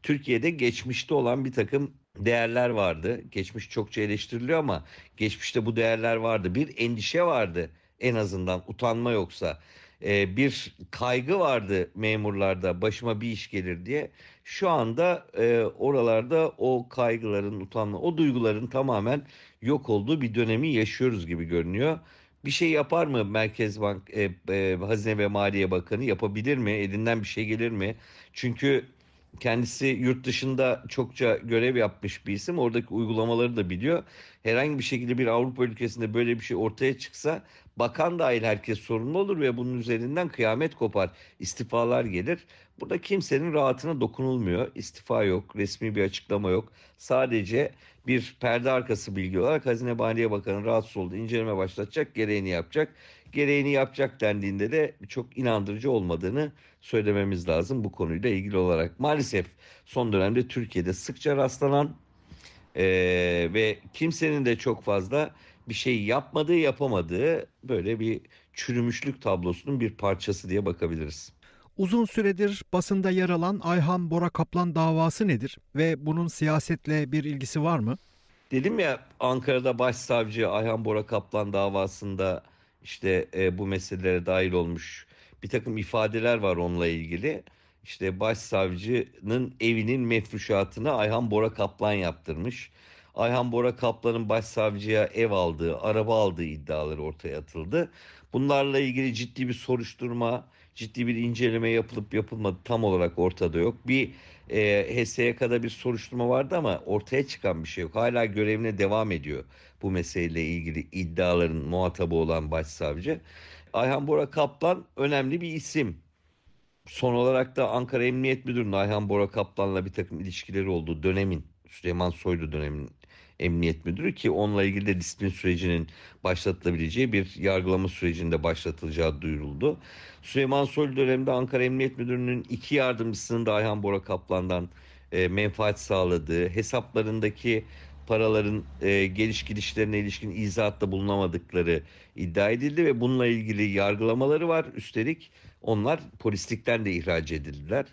Türkiye'de geçmişte olan bir takım değerler vardı. Geçmiş çokça eleştiriliyor ama geçmişte bu değerler vardı. Bir endişe vardı en azından utanma yoksa. Ee, bir kaygı vardı memurlarda başıma bir iş gelir diye. Şu anda e, oralarda o kaygıların, utanma, o duyguların tamamen yok olduğu bir dönemi yaşıyoruz gibi görünüyor. Bir şey yapar mı Merkez Bank, e, e, Hazine ve Maliye Bakanı yapabilir mi? Elinden bir şey gelir mi? Çünkü Kendisi yurt dışında çokça görev yapmış bir isim. Oradaki uygulamaları da biliyor. Herhangi bir şekilde bir Avrupa ülkesinde böyle bir şey ortaya çıksa bakan dahil herkes sorumlu olur ve bunun üzerinden kıyamet kopar. İstifalar gelir. Burada kimsenin rahatına dokunulmuyor. İstifa yok, resmi bir açıklama yok. Sadece bir perde arkası bilgi olarak Hazine Maliye Bakanı rahatsız oldu. inceleme başlatacak, gereğini yapacak gereğini yapacak dendiğinde de çok inandırıcı olmadığını söylememiz lazım bu konuyla ilgili olarak. Maalesef son dönemde Türkiye'de sıkça rastlanan e, ve kimsenin de çok fazla bir şey yapmadığı yapamadığı böyle bir çürümüşlük tablosunun bir parçası diye bakabiliriz. Uzun süredir basında yer alan Ayhan Bora Kaplan davası nedir ve bunun siyasetle bir ilgisi var mı? Dedim ya Ankara'da başsavcı Ayhan Bora Kaplan davasında işte e, bu meselelere dair olmuş bir takım ifadeler var onunla ilgili. İşte başsavcının evinin mefruşatını Ayhan Bora Kaplan yaptırmış. Ayhan Bora Kaplan'ın başsavcıya ev aldığı, araba aldığı iddiaları ortaya atıldı. Bunlarla ilgili ciddi bir soruşturma, ciddi bir inceleme yapılıp yapılmadı tam olarak ortada yok. Bir e, HSYK'da bir soruşturma vardı ama ortaya çıkan bir şey yok. Hala görevine devam ediyor bu meseleyle ilgili iddiaların muhatabı olan başsavcı. Ayhan Bora Kaplan önemli bir isim. Son olarak da Ankara Emniyet Müdürü'nün Ayhan Bora Kaplan'la bir takım ilişkileri olduğu dönemin Süleyman Soylu dönemin emniyet müdürü ki onunla ilgili de disiplin sürecinin başlatılabileceği bir yargılama sürecinde başlatılacağı duyuruldu. Süleyman Soylu döneminde Ankara Emniyet Müdürü'nün iki yardımcısının da Ayhan Bora Kaplan'dan e, menfaat sağladığı, hesaplarındaki paraların e, geliş gidişlerine ilişkin izahatta bulunamadıkları iddia edildi ve bununla ilgili yargılamaları var. Üstelik onlar polislikten de ihraç edildiler.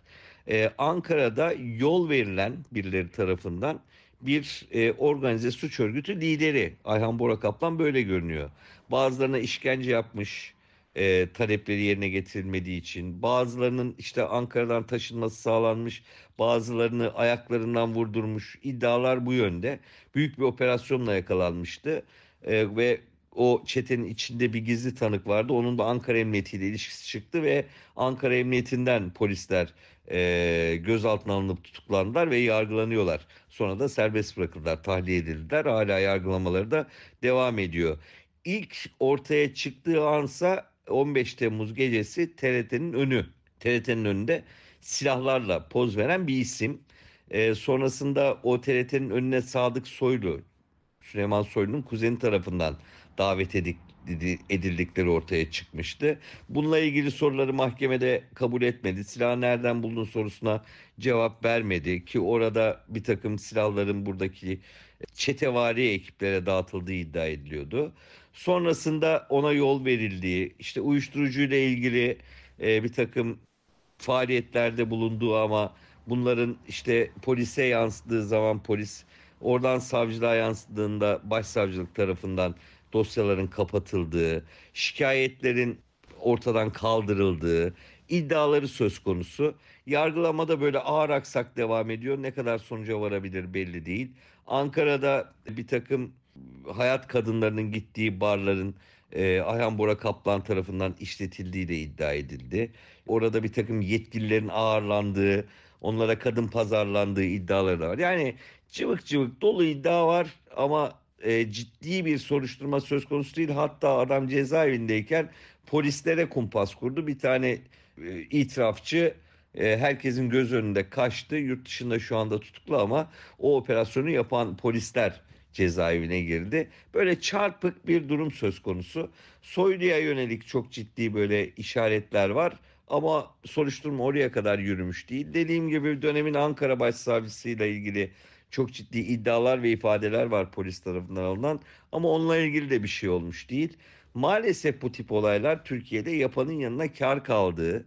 E, Ankara'da yol verilen birileri tarafından bir e, organize suç örgütü lideri Ayhan Bora Kaplan böyle görünüyor. Bazılarına işkence yapmış, e, talepleri yerine getirilmediği için, bazılarının işte Ankara'dan taşınması sağlanmış, bazılarını ayaklarından vurdurmuş iddialar bu yönde. Büyük bir operasyonla yakalanmıştı e, ve o çetenin içinde bir gizli tanık vardı. Onun da Ankara Emniyeti'yle ilişkisi çıktı ve Ankara Emniyetinden polisler e, gözaltına alınıp tutuklandılar ve yargılanıyorlar. Sonra da serbest bırakıldılar, tahliye edildiler. Hala yargılamaları da devam ediyor. İlk ortaya çıktığı ansa 15 Temmuz gecesi TRT'nin önü. TRT'nin önünde silahlarla poz veren bir isim. E, sonrasında o TRT'nin önüne Sadık Soylu, Süleyman Soylu'nun kuzeni tarafından davet edik, edildikleri ortaya çıkmıştı. Bununla ilgili soruları mahkemede kabul etmedi. silah nereden buldun sorusuna cevap vermedi ki orada bir takım silahların buradaki çetevari ekiplere dağıtıldığı iddia ediliyordu. Sonrasında ona yol verildiği, işte uyuşturucuyla ilgili e, bir takım faaliyetlerde bulunduğu ama bunların işte polise yansıdığı zaman polis oradan savcılığa yansıdığında başsavcılık tarafından dosyaların kapatıldığı, şikayetlerin ortadan kaldırıldığı iddiaları söz konusu. Yargılama da böyle ağır aksak devam ediyor. Ne kadar sonuca varabilir belli değil. Ankara'da bir takım hayat kadınlarının gittiği barların e, Ayhan Bora Kaplan tarafından işletildiği de iddia edildi. Orada bir takım yetkililerin ağırlandığı, onlara kadın pazarlandığı iddiaları da var. Yani cıvık cıvık dolu iddia var ama e, ciddi bir soruşturma söz konusu değil. Hatta adam cezaevindeyken polislere kumpas kurdu. Bir tane e, itirafçı e, herkesin göz önünde kaçtı. Yurt dışında şu anda tutuklu ama o operasyonu yapan polisler cezaevine girdi. Böyle çarpık bir durum söz konusu. Soylu'ya yönelik çok ciddi böyle işaretler var ama soruşturma oraya kadar yürümüş değil. Dediğim gibi dönemin Ankara Başsavcısıyla ilgili çok ciddi iddialar ve ifadeler var polis tarafından alınan ama onunla ilgili de bir şey olmuş değil. Maalesef bu tip olaylar Türkiye'de yapanın yanına kar kaldığı,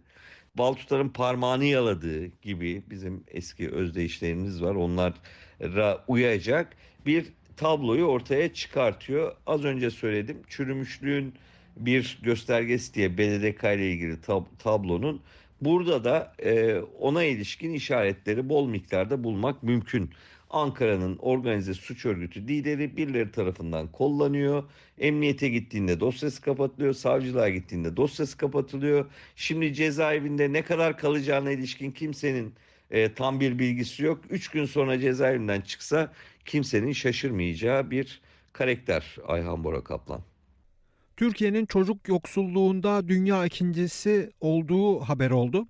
Baltutar'ın parmağını yaladığı gibi bizim eski özdeyişlerimiz var onlara uyacak bir tabloyu ortaya çıkartıyor. Az önce söyledim çürümüşlüğün bir göstergesi diye BDDK ile ilgili tab- tablonun burada da e, ona ilişkin işaretleri bol miktarda bulmak mümkün. Ankara'nın organize suç örgütü lideri birileri tarafından kollanıyor. Emniyete gittiğinde dosyası kapatılıyor. Savcılığa gittiğinde dosyası kapatılıyor. Şimdi cezaevinde ne kadar kalacağına ilişkin kimsenin e, tam bir bilgisi yok. Üç gün sonra cezaevinden çıksa kimsenin şaşırmayacağı bir karakter Ayhan Bora Kaplan. Türkiye'nin çocuk yoksulluğunda dünya ikincisi olduğu haber oldu.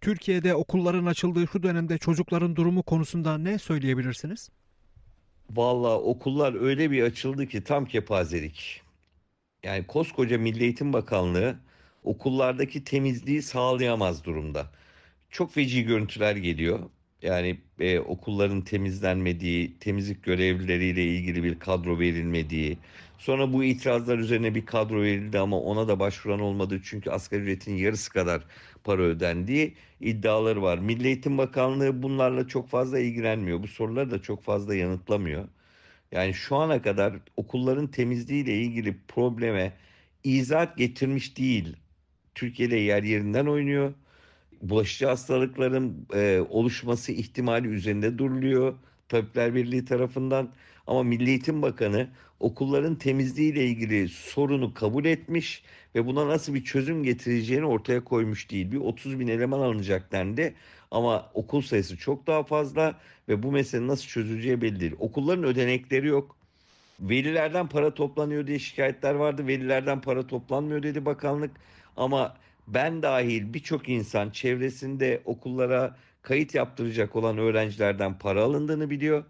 Türkiye'de okulların açıldığı şu dönemde çocukların durumu konusunda ne söyleyebilirsiniz? Vallahi okullar öyle bir açıldı ki tam kepazelik. Yani koskoca Milli Eğitim Bakanlığı okullardaki temizliği sağlayamaz durumda. Çok feci görüntüler geliyor. Yani e, okulların temizlenmediği, temizlik görevlileriyle ilgili bir kadro verilmediği, sonra bu itirazlar üzerine bir kadro verildi ama ona da başvuran olmadı çünkü asgari ücretin yarısı kadar para ödendiği iddiaları var. Milli Eğitim Bakanlığı bunlarla çok fazla ilgilenmiyor. Bu soruları da çok fazla yanıtlamıyor. Yani şu ana kadar okulların temizliğiyle ilgili probleme izah getirmiş değil. Türkiye'de yer yerinden oynuyor bulaşıcı hastalıkların e, oluşması ihtimali üzerinde duruluyor Tabipler Birliği tarafından. Ama Milli Eğitim Bakanı okulların temizliği ile ilgili sorunu kabul etmiş ve buna nasıl bir çözüm getireceğini ortaya koymuş değil. Bir 30 bin eleman alınacak dendi ama okul sayısı çok daha fazla ve bu mesele nasıl çözüleceği belli değil. Okulların ödenekleri yok. Velilerden para toplanıyor diye şikayetler vardı. Velilerden para toplanmıyor dedi bakanlık ama ben dahil birçok insan çevresinde okullara kayıt yaptıracak olan öğrencilerden para alındığını biliyor.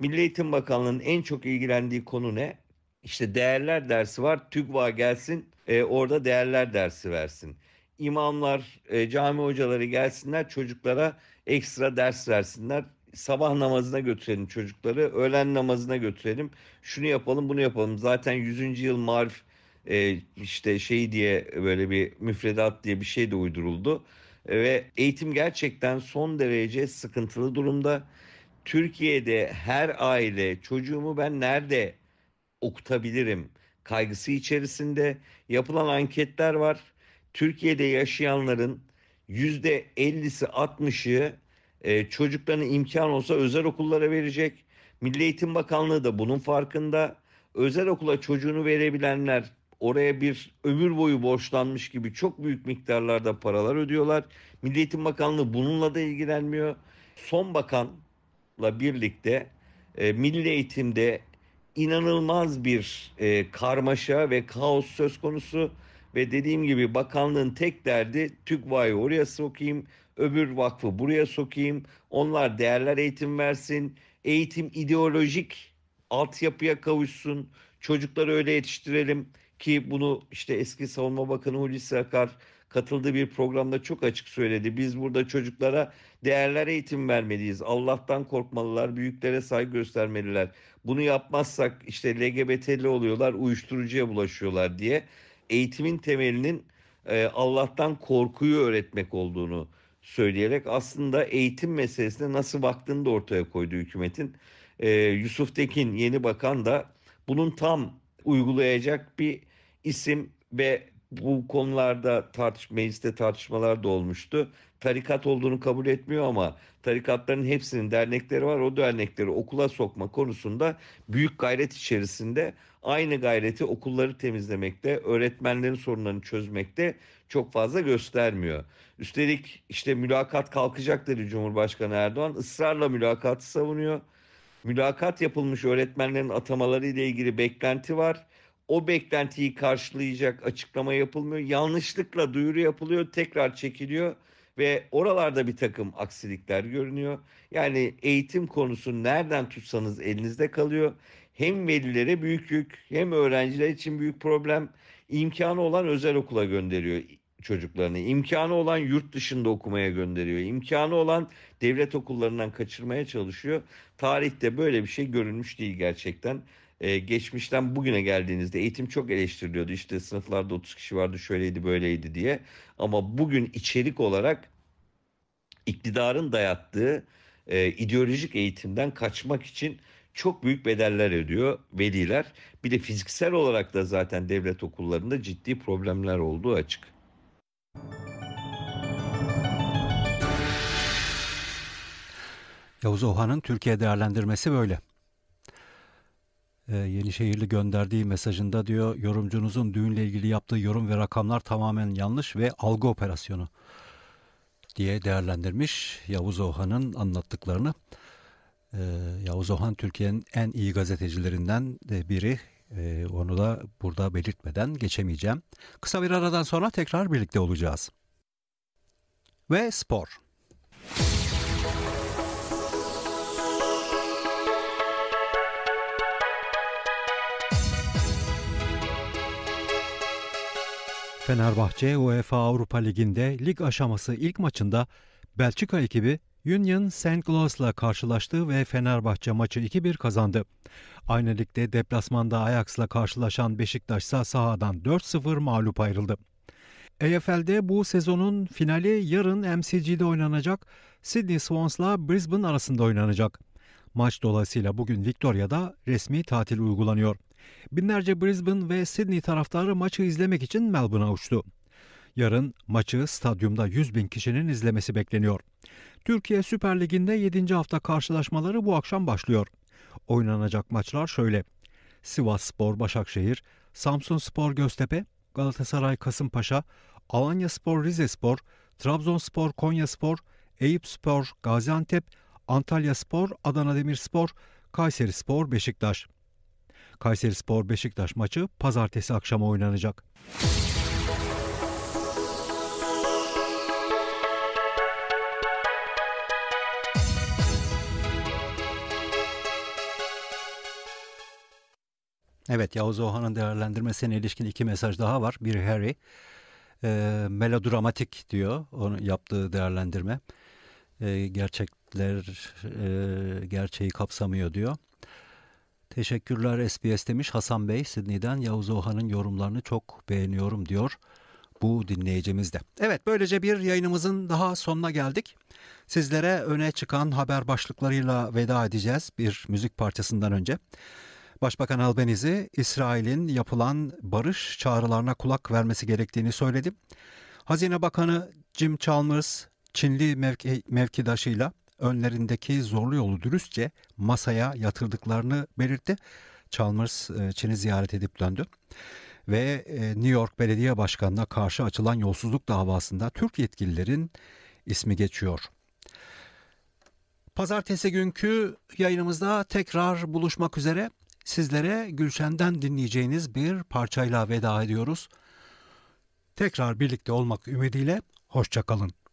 Milli Eğitim Bakanlığı'nın en çok ilgilendiği konu ne? İşte değerler dersi var. TÜGVA gelsin e, orada değerler dersi versin. İmamlar, e, cami hocaları gelsinler çocuklara ekstra ders versinler. Sabah namazına götürelim çocukları, öğlen namazına götürelim. Şunu yapalım, bunu yapalım. Zaten 100. yıl marif e, işte şey diye böyle bir müfredat diye bir şey de uyduruldu. ve eğitim gerçekten son derece sıkıntılı durumda. Türkiye'de her aile çocuğumu ben nerede okutabilirim kaygısı içerisinde yapılan anketler var. Türkiye'de yaşayanların yüzde 50'si 60'ı e, çocuklarını imkan olsa özel okullara verecek. Milli Eğitim Bakanlığı da bunun farkında. Özel okula çocuğunu verebilenler oraya bir ömür boyu borçlanmış gibi çok büyük miktarlarda paralar ödüyorlar. Milli Eğitim Bakanlığı bununla da ilgilenmiyor. Son bakanla birlikte e, milli eğitimde inanılmaz bir e, karmaşa ve kaos söz konusu ve dediğim gibi bakanlığın tek derdi TÜGVA'yı oraya sokayım, öbür vakfı buraya sokayım, onlar değerler eğitim versin, eğitim ideolojik altyapıya kavuşsun, çocukları öyle yetiştirelim ki bunu işte eski Savunma Bakanı Hulusi Akar katıldığı bir programda çok açık söyledi. Biz burada çocuklara değerler eğitim vermeliyiz. Allah'tan korkmalılar, büyüklere saygı göstermeliler. Bunu yapmazsak işte LGBT'li oluyorlar, uyuşturucuya bulaşıyorlar diye eğitimin temelinin e, Allah'tan korkuyu öğretmek olduğunu söyleyerek aslında eğitim meselesine nasıl baktığını da ortaya koydu hükümetin. E, Yusuf Tekin yeni bakan da bunun tam uygulayacak bir isim ve bu konularda tartış, mecliste tartışmalar da olmuştu. Tarikat olduğunu kabul etmiyor ama tarikatların hepsinin dernekleri var. O dernekleri okula sokma konusunda büyük gayret içerisinde aynı gayreti okulları temizlemekte, öğretmenlerin sorunlarını çözmekte çok fazla göstermiyor. Üstelik işte mülakat kalkacak dedi Cumhurbaşkanı Erdoğan. Israrla mülakatı savunuyor. Mülakat yapılmış öğretmenlerin atamaları ile ilgili beklenti var o beklentiyi karşılayacak açıklama yapılmıyor. Yanlışlıkla duyuru yapılıyor, tekrar çekiliyor ve oralarda bir takım aksilikler görünüyor. Yani eğitim konusu nereden tutsanız elinizde kalıyor. Hem velilere büyük yük hem öğrenciler için büyük problem. İmkanı olan özel okula gönderiyor çocuklarını. İmkanı olan yurt dışında okumaya gönderiyor. İmkanı olan devlet okullarından kaçırmaya çalışıyor. Tarihte böyle bir şey görülmüş değil gerçekten. Ee, geçmişten bugüne geldiğinizde eğitim çok eleştiriliyordu. İşte sınıflarda 30 kişi vardı şöyleydi böyleydi diye. Ama bugün içerik olarak iktidarın dayattığı e, ideolojik eğitimden kaçmak için çok büyük bedeller ödüyor veliler. Bir de fiziksel olarak da zaten devlet okullarında ciddi problemler olduğu açık. Yavuz Ohan'ın Türkiye değerlendirmesi böyle. Ee, Yenişehirli gönderdiği mesajında diyor yorumcunuzun düğünle ilgili yaptığı yorum ve rakamlar tamamen yanlış ve algı operasyonu diye değerlendirmiş Yavuz Ohan'ın anlattıklarını. Ee, Yavuz Ohan Türkiye'nin en iyi gazetecilerinden biri. Ee, onu da burada belirtmeden geçemeyeceğim. Kısa bir aradan sonra tekrar birlikte olacağız. Ve spor. Fenerbahçe UEFA Avrupa Ligi'nde lig aşaması ilk maçında Belçika ekibi Union St. Louis'la karşılaştı ve Fenerbahçe maçı 2-1 kazandı. Aynı ligde deplasmanda Ajax'la karşılaşan Beşiktaş ise sahadan 4-0 mağlup ayrıldı. EFL'de bu sezonun finali yarın MCG'de oynanacak, Sydney Swans'la Brisbane arasında oynanacak. Maç dolayısıyla bugün Victoria'da resmi tatil uygulanıyor. Binlerce Brisbane ve Sydney taraftarı maçı izlemek için Melbourne'a uçtu. Yarın maçı stadyumda 100 bin kişinin izlemesi bekleniyor. Türkiye Süper Ligi'nde 7. hafta karşılaşmaları bu akşam başlıyor. Oynanacak maçlar şöyle. Sivas Spor Başakşehir, Samsun Spor Göztepe, Galatasaray Kasımpaşa, Alanya Spor Rize Spor, Trabzon Spor Konya Spor, Eyüp Spor Gaziantep, Antalya Spor Adana Demirspor, Kayseri Spor Beşiktaş. Kayseri Spor Beşiktaş maçı pazartesi akşamı oynanacak. Evet Yavuz Ohan'ın değerlendirmesine ilişkin iki mesaj daha var. Bir Harry e, melodramatik diyor onun yaptığı değerlendirme. E, gerçekler e, gerçeği kapsamıyor diyor. Teşekkürler SBS demiş Hasan Bey Sydney'den Yavuz Ohan'ın yorumlarını çok beğeniyorum diyor bu dinleyicimiz de. Evet böylece bir yayınımızın daha sonuna geldik. Sizlere öne çıkan haber başlıklarıyla veda edeceğiz bir müzik parçasından önce. Başbakan Albeniz'i İsrail'in yapılan barış çağrılarına kulak vermesi gerektiğini söyledi. Hazine Bakanı Jim Chalmers Çinli mevki, mevkidaşıyla önlerindeki zorlu yolu dürüstçe masaya yatırdıklarını belirtti. Chalmers e, Çin'i ziyaret edip döndü ve e, New York Belediye Başkanı'na karşı açılan yolsuzluk davasında Türk yetkililerin ismi geçiyor. Pazartesi günkü yayınımızda tekrar buluşmak üzere sizlere Gülşen'den dinleyeceğiniz bir parçayla veda ediyoruz. Tekrar birlikte olmak ümidiyle hoşçakalın.